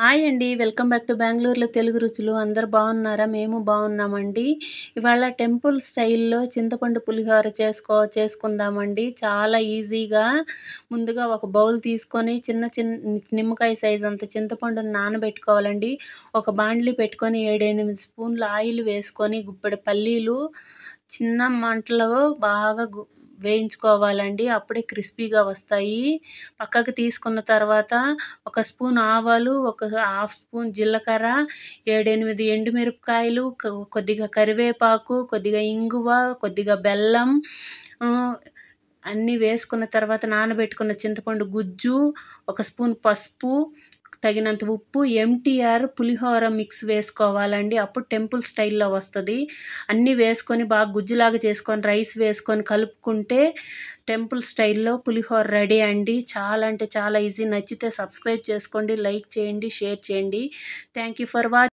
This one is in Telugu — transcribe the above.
హాయ్ అండి వెల్కమ్ బ్యాక్ టు బెంగళూరులో తెలుగు రుచులు అందరు బాగున్నారా మేము బాగున్నామండి ఇవాళ టెంపుల్ స్టైల్లో చింతపండు పులిహోర చేసుకో చేసుకుందామండి చాలా ఈజీగా ముందుగా ఒక బౌల్ తీసుకొని చిన్న చిన్న నిమ్మకాయ సైజ్ అంత చింతపండును నానబెట్టుకోవాలండి ఒక బాండ్లీ పెట్టుకొని ఏడెనిమిది స్పూన్లు ఆయిల్ వేసుకొని గుప్పెడు పల్లీలు చిన్న మంటలో బాగా వేయించుకోవాలండి అప్పుడే క్రిస్పీగా వస్తాయి పక్కకు తీసుకున్న తర్వాత ఒక స్పూన్ ఆవాలు ఒక హాఫ్ స్పూన్ జీలకర్ర ఏడెనిమిది ఎండుమిరపకాయలు కొద్దిగా కరివేపాకు కొద్దిగా ఇంగువ కొద్దిగా బెల్లం అన్నీ వేసుకున్న తర్వాత నానబెట్టుకున్న చింతపండు గుజ్జు ఒక స్పూన్ పసుపు తగినంత ఉప్పు ఎంటీఆర్ పులిహోర మిక్స్ వేసుకోవాలండి అప్పుడు టెంపుల్ స్టైల్లో వస్తుంది అన్నీ వేసుకొని బాగా గుజ్జులాగా చేసుకొని రైస్ వేసుకొని కలుపుకుంటే టెంపుల్ స్టైల్లో పులిహోర రెడీ అండి చాలా అంటే చాలా ఈజీ నచ్చితే సబ్స్క్రైబ్ చేసుకోండి లైక్ చేయండి షేర్ చేయండి థ్యాంక్ యూ ఫర్ వాచ్